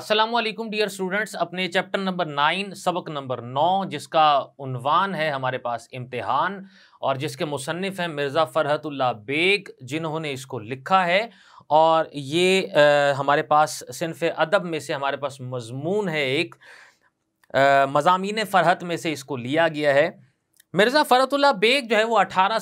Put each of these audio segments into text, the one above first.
Aslam dear students अपने chapter number nine सबक number नौ जिसका उनवान है हमारे पास इम्तहान और जिसके मुसनफ़ हैं मिर्ज़ा फ़रहतुल्ला बेग जिन्होंने इसको लिखा है और ये आ, हमारे पास सिनफ़ अदब में से हमारे पास मजमून है एक मज़ामी फ़रहत में से इसको लिया गया है मिर्ज़ा फ़रतुल्ला बेग जो है वो अठारह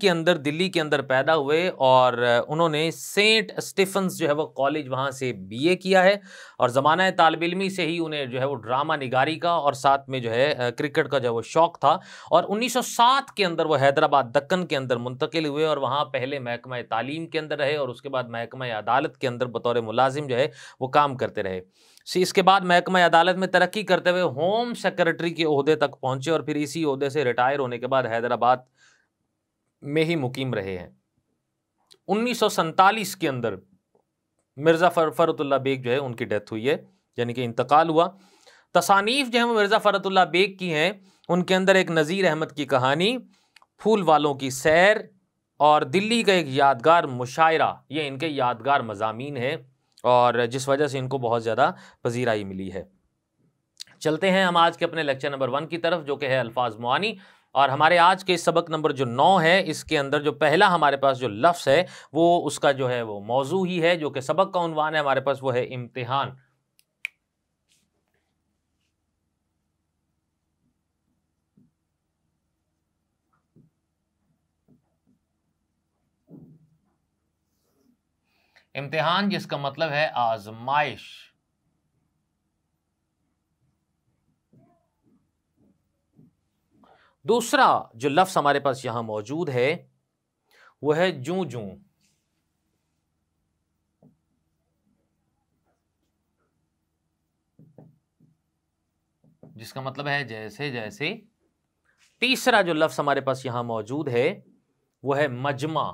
के अंदर दिल्ली के अंदर पैदा हुए और उन्होंने सेंट स्टीफन्स जो है वो कॉलेज वहाँ से बीए किया है और ज़माना तालब इलमी से ही उन्हें जो है वो ड्रामा निगारी का और साथ में जो है क्रिकेट का जो है वो शौक़ था और 1907 के अंदर वो हैदराबाद दक्कन के अंदर मुंतकिल हुए और वहाँ पहले महकमा तालीम के अंदर रहे और उसके बाद महकमा अदालत के अंदर बतौर मुलाजिम जो है वो काम करते रहे सी इसके बाद महकमा अदालत में तरक्की करते हुए होम सेक्रेटरी के अहदे तक पहुंचे और फिर इसी अहदे से रिटायर होने के बाद हैदराबाद में ही मुकीम रहे हैं उन्नीस के अंदर मिर्ज़ा फरतुल्ला बेग जो है उनकी डेथ हुई है यानी कि इंतकाल हुआ तसानीफ जो है वो मिर्ज़ा फरतुल्ला बेग की हैं उनके अंदर एक नज़ीर अहमद की कहानी फूल वालों की सैर और दिल्ली का एक यादगार मुशायरा ये इनके यादगार मजामी हैं और जिस वजह से इनको बहुत ज़्यादा पजीराई मिली है चलते हैं हम आज के अपने लेक्चर नंबर वन की तरफ जो कि है अल्फाज मुआनी और हमारे आज के सबक नंबर जो नौ है इसके अंदर जो पहला हमारे पास जो लफ्स है वो उसका जो है वो मौजू ही है जो कि सबक का उनवान है हमारे पास वो है इम्तिहान इम्तिहान जिसका मतलब है आजमाइश दूसरा जो लफ्ज़ हमारे पास यहां मौजूद है वो है जू जू जिसका मतलब है जैसे जैसे तीसरा जो लफ्ज़ हमारे पास यहां मौजूद है वो है मजमा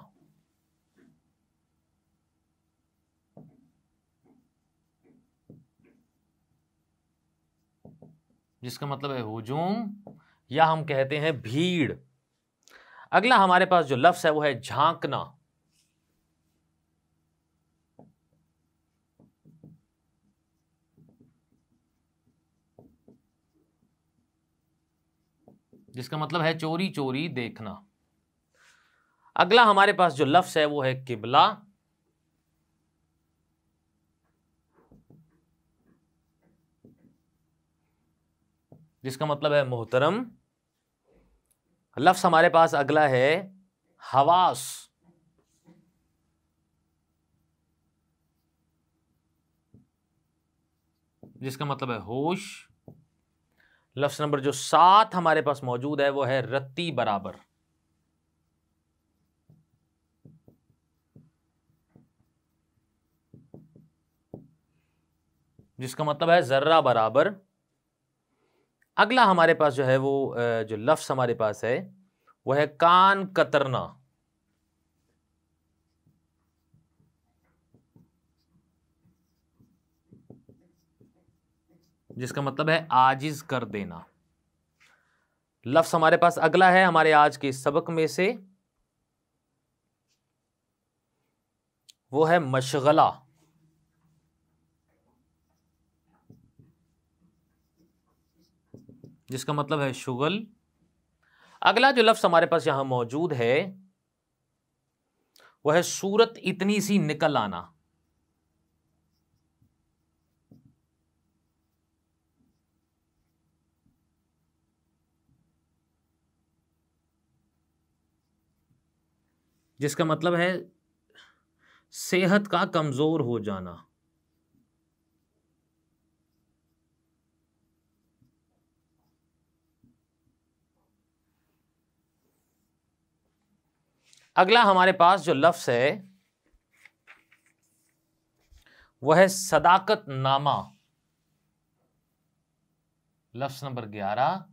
जिसका मतलब है हुजूम या हम कहते हैं भीड़ अगला हमारे पास जो लफ्ज़ है वो है झांकना जिसका मतलब है चोरी चोरी देखना अगला हमारे पास जो लफ्ज़ है वो है किबला जिसका मतलब है मोहतरम लफ्स हमारे पास अगला है हवास जिसका मतलब है होश लफ्स नंबर जो सात हमारे पास मौजूद है वो है रत्ती बराबर जिसका मतलब है जर्रा बराबर अगला हमारे पास जो है वो जो लफ्स हमारे पास है वो है कान कतरना जिसका मतलब है आजिज कर देना लफ्स हमारे पास अगला है हमारे आज के सबक में से वो है मशगला जिसका मतलब है शुगल अगला जो लफ्ज़ हमारे पास यहां मौजूद है वह है सूरत इतनी सी निकल आना जिसका मतलब है सेहत का कमज़ोर हो जाना अगला हमारे पास जो लफ्स है वह है सदाकत नामा लफ्स नंबर ग्यारह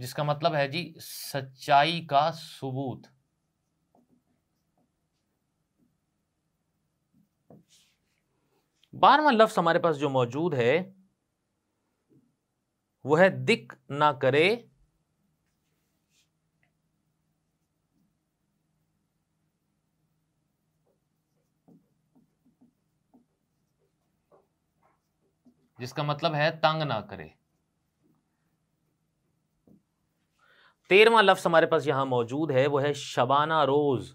जिसका मतलब है जी सच्चाई का सबूत बारहवा लफ्स हमारे पास जो मौजूद है वह है दिक ना करे जिसका मतलब है तंग ना करे तेरवा लफ्ज हमारे पास यहां मौजूद है वो है शबाना रोज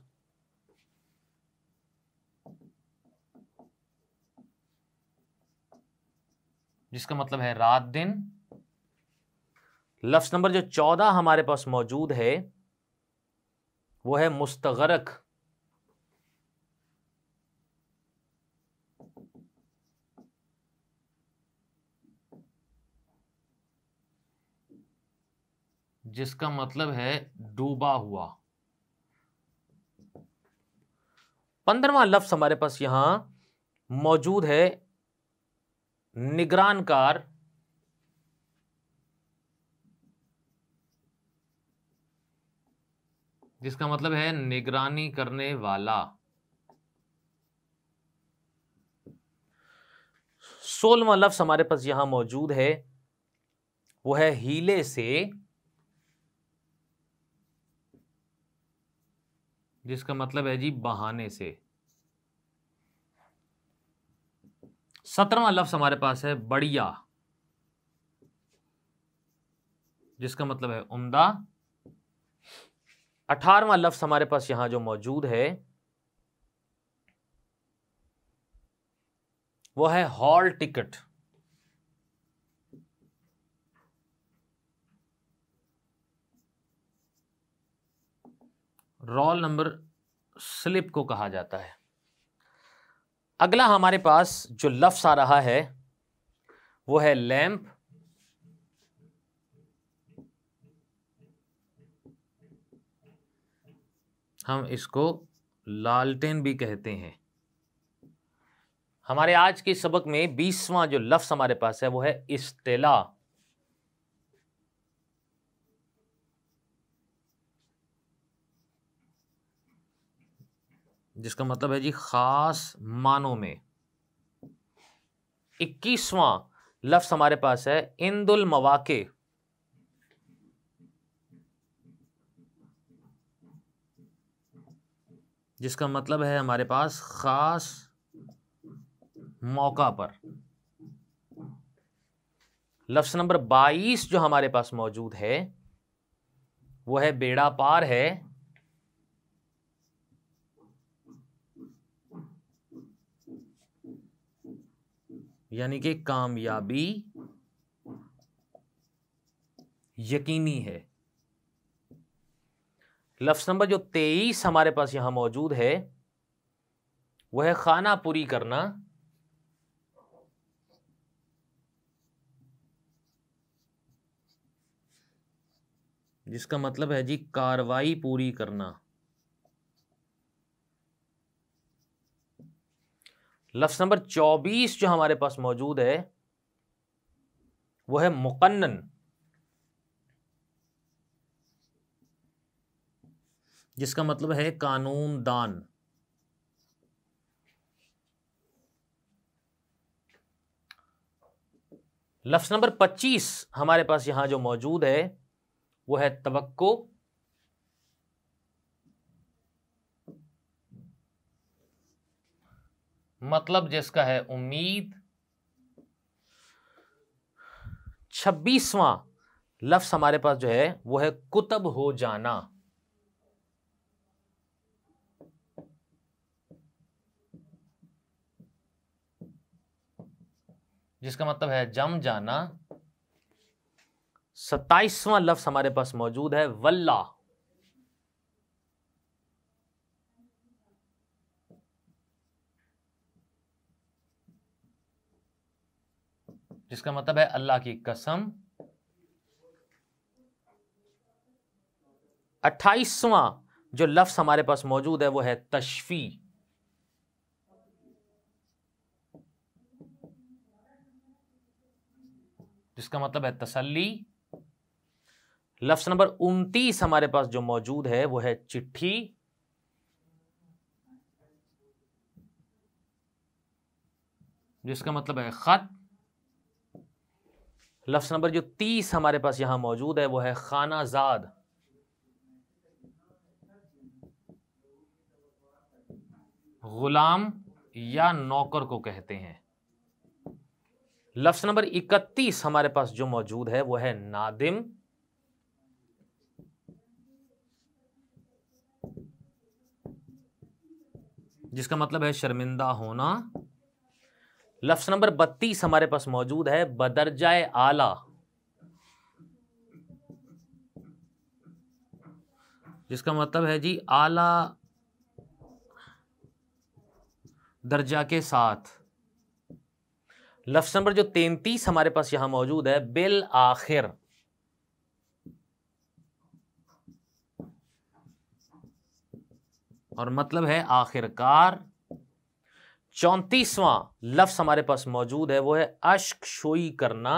जिसका मतलब है रात दिन लफ्ज नंबर जो चौदह हमारे पास मौजूद है वो है मुस्तगरक जिसका मतलब है डूबा हुआ पंद्रवा लफ्स हमारे पास यहां मौजूद है निगरानकार जिसका मतलब है निगरानी करने वाला सोलवा लफ्स हमारे पास यहां मौजूद है वो है हीले से जिसका मतलब है जी बहाने से सत्रहवा लफ्स हमारे पास है बढ़िया जिसका मतलब है उम्दा अठारवा लफ्स हमारे पास यहां जो मौजूद है वो है hall ticket roll number slip को कहा जाता है अगला हमारे पास जो लफ्स आ रहा है वो है लैम्प हम इसको लालटेन भी कहते हैं हमारे आज के सबक में बीसवां जो लफ्स हमारे पास है वो है इस्तेला जिसका मतलब है जी ख़ास मानों में इक्कीसवां लफ्स हमारे पास है इंदुल मवाक़े जिसका मतलब है हमारे पास ख़ास मौका पर लफ्स नंबर बाईस जो हमारे पास मौजूद है वो है बेड़ा पार है यानी कि कामयाबी यकीनी है लफ्स नंबर जो तेईस हमारे पास यहां मौजूद है वह है खाना पूरी करना जिसका मतलब है जी कार्रवाई पूरी करना लफ्स नंबर चौबीस जो हमारे पास मौजूद है वो है मुकन्नन जिसका मतलब है कानून दान लफ्स नंबर पच्चीस हमारे पास यहां जो मौजूद है वो है तवक्को मतलब जिसका है उम्मीद छब्बीसवां लफ्स हमारे पास जो है वो है कुतब हो जाना जिसका मतलब है जम जाना सत्ताईसवां लफ्स हमारे पास मौजूद है वल्ला जिसका मतलब है अल्लाह की कसम अट्ठाईसवां जो लफ्स हमारे पास मौजूद है वो है तशफी जिसका मतलब है तसल्ली लफ्स नंबर उनतीस हमारे पास जो मौजूद है वो है चिट्ठी जिसका मतलब है खत लफ्स नंबर जो तीस हमारे पास यहां मौजूद है वो है खानाजाद गुलाम या नौकर को कहते हैं लफ्स नंबर इकतीस हमारे पास जो मौजूद है वो है नादिम जिसका मतलब है शर्मिंदा होना लफ्स नंबर बत्तीस हमारे पास मौजूद है बदरजाए आला जिसका मतलब है जी आला दर्जा के साथ लफ्स नंबर जो तैतीस हमारे पास यहां मौजूद है बिल आखिर और मतलब है आखिरकार चौंतीसवां लफ्स हमारे पास मौजूद है वो है अश्क शोई करना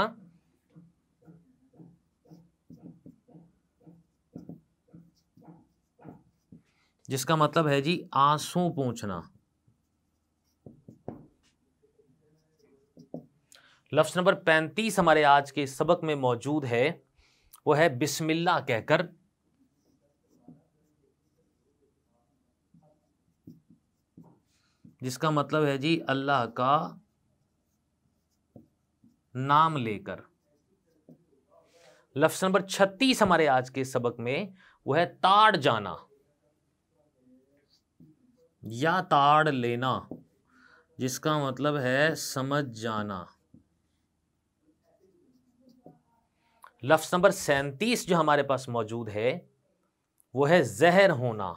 जिसका मतलब है जी आंसू पूछना लफ्स नंबर पैंतीस हमारे आज के सबक में मौजूद है वो है बिस्मिल्लाह कहकर जिसका मतलब है जी अल्लाह का नाम लेकर लफ्स नंबर छत्तीस हमारे आज के सबक में वो है ताड़ जाना या ताड़ लेना जिसका मतलब है समझ जाना लफ्स नंबर सैंतीस जो हमारे पास मौजूद है वो है जहर होना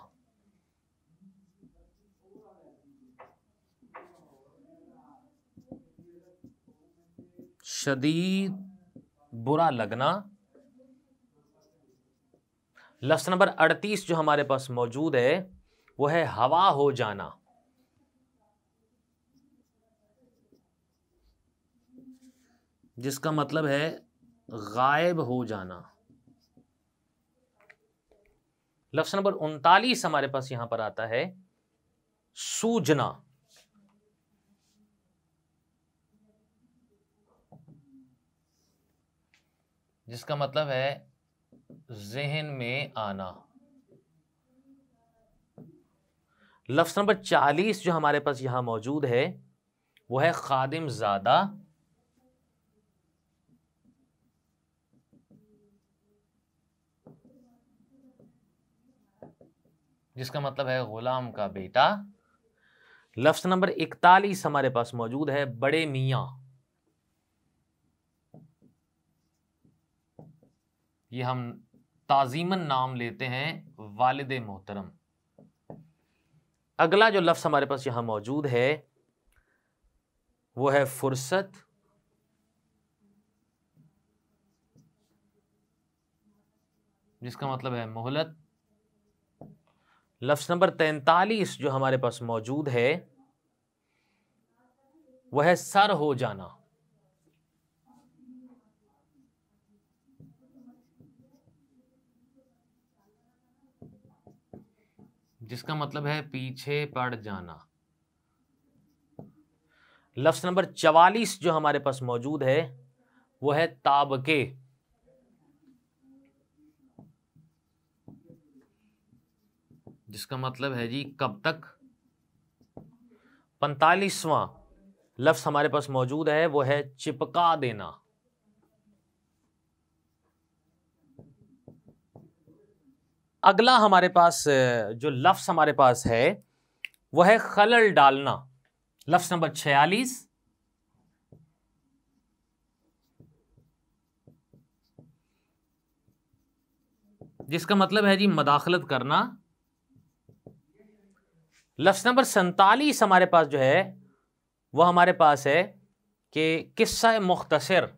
शदीद बुरा लगना लफ्स नंबर अड़तीस जो हमारे पास मौजूद है वो है हवा हो जाना जिसका मतलब है गायब हो जाना लफ्स नंबर उनतालीस हमारे पास यहां पर आता है सूजना जिसका मतलब है जहन में आना लफ्स नंबर चालीस जो हमारे पास यहां मौजूद है वो है खादिम ज़्यादा जिसका मतलब है गुलाम का बेटा लफ्स नंबर इकतालीस हमारे पास मौजूद है बड़े मियाँ ये हम ताज़ीमन नाम लेते हैं वालद मोहतरम अगला जो लफ्ज़ हमारे पास यहाँ मौजूद है वो है फुर्सत जिसका मतलब है मोहलत लफ्ज़ नंबर तैंतालीस जो हमारे पास मौजूद है वह है सर हो जाना जिसका मतलब है पीछे पड़ जाना लफ्स नंबर चवालीस जो हमारे पास मौजूद है वो है ताबके जिसका मतलब है जी कब तक पैंतालीसवां लफ्स हमारे पास मौजूद है वो है चिपका देना अगला हमारे पास जो लफ्स हमारे पास है वह है खलल डालना लफ्स नंबर छियालीस जिसका मतलब है जी मदाखलत करना लफ्स नंबर सैतालीस हमारे पास जो है वह हमारे पास है कि किस्सा मुख्तसर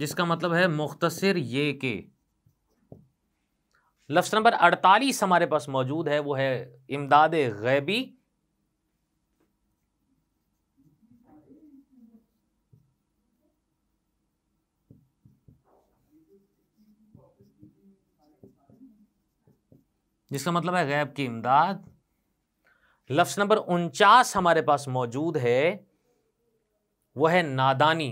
जिसका मतलब है मुख्तसर ये के लफ्स नंबर अड़तालीस हमारे पास मौजूद है वो है इमदाद गैबी जिसका मतलब है गैब की इमदाद लफ्स नंबर उनचास हमारे पास मौजूद है वह है नादानी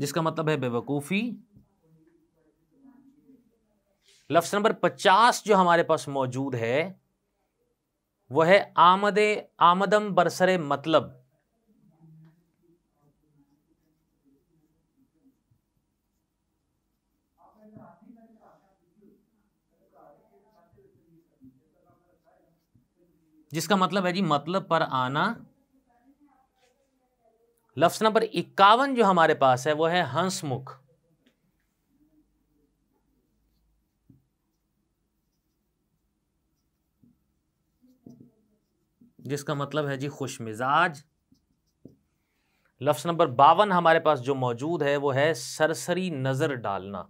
जिसका मतलब है बेवकूफ़ी लफ्स नंबर पचास जो हमारे पास मौजूद है वह है आमदे आमदम बरसरे मतलब जिसका मतलब है जी मतलब पर आना लफ्स नंबर इक्यावन जो हमारे पास है वो है हंसमुख जिसका मतलब है जी खुश मिजाज लफ्स नंबर बावन हमारे पास जो मौजूद है वो है सरसरी नजर डालना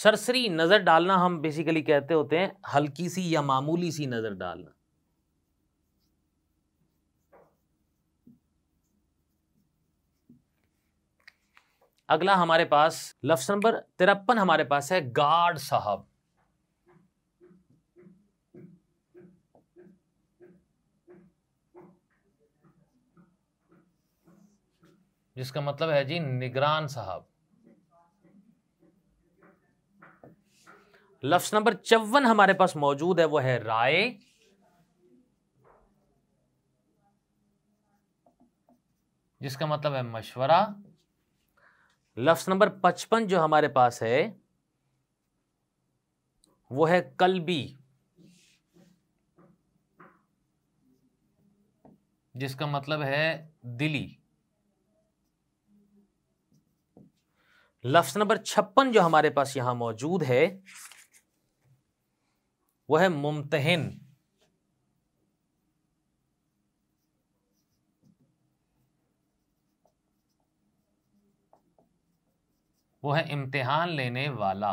सरसरी नज़र डालना हम बेसिकली कहते होते हैं हल्की सी या मामूली सी नज़र डालना अगला हमारे पास लफ्स नंबर तिरपन हमारे पास है गार्ड साहब जिसका मतलब है जी निगरान साहब लफ्स नंबर चौवन हमारे पास मौजूद है वो है राय जिसका मतलब है मशवरा लफ्स नंबर पचपन जो हमारे पास है वो है कलबी जिसका मतलब है दिली लफ्स नंबर छप्पन जो हमारे पास यहां मौजूद है वह है मुमतहन वो है इम्तिहान लेने वाला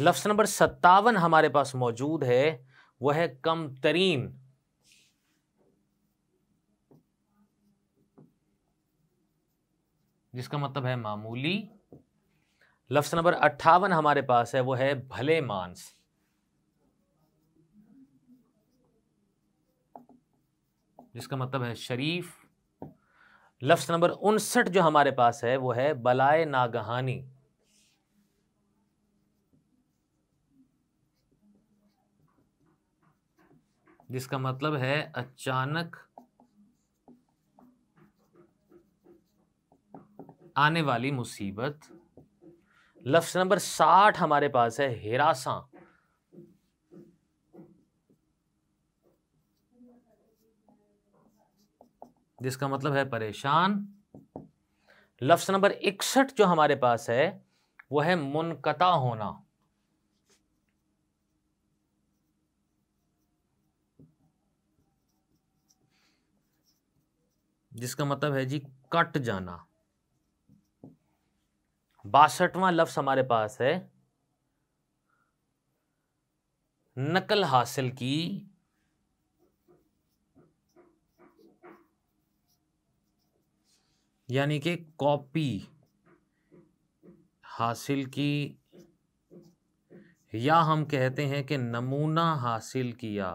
लफ्स नंबर सत्तावन हमारे पास मौजूद है वह है कम तरीन जिसका मतलब है मामूली लफ्स नंबर अट्ठावन हमारे पास है वो है भले मांस जिसका मतलब है शरीफ लफ्स नंबर उनसठ जो हमारे पास है वो है बलाए नागहानी जिसका मतलब है अचानक आने वाली मुसीबत लफ्स नंबर साठ हमारे पास है हिरासा जिसका मतलब है परेशान लफ्स नंबर इकसठ जो हमारे पास है वह है मुनकता होना जिसका मतलब है जी कट जाना बासठवां लफ्स हमारे पास है नकल हासिल की यानी कि कॉपी हासिल की या हम कहते हैं कि नमूना हासिल किया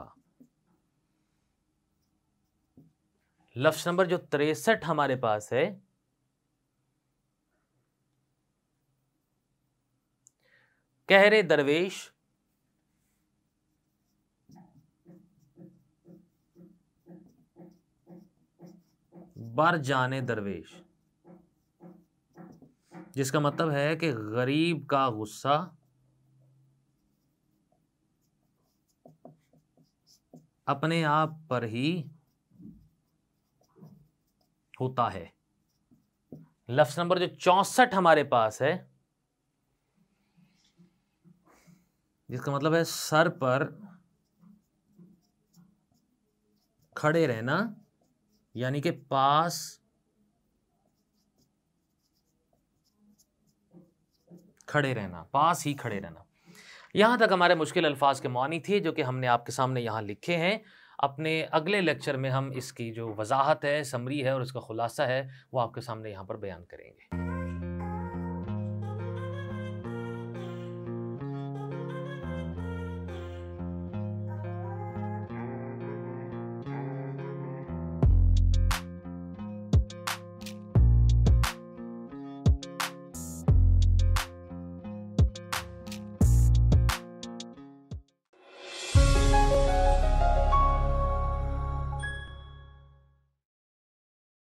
लफ्स नंबर जो तिरसठ हमारे पास है कहरे दरवेश बर जाने दरवेश जिसका मतलब है कि गरीब का गुस्सा अपने आप पर ही होता है लफ्ज नंबर जो चौसठ हमारे पास है जिसका मतलब है सर पर खड़े रहना यानी कि पास खड़े रहना पास ही खड़े रहना यहाँ तक हमारे मुश्किल अल्फाज के मानी थे जो कि हमने आपके सामने यहाँ लिखे हैं अपने अगले लेक्चर में हम इसकी जो वजाहत है समरी है और उसका ख़ुलासा है वो आपके सामने यहाँ पर बयान करेंगे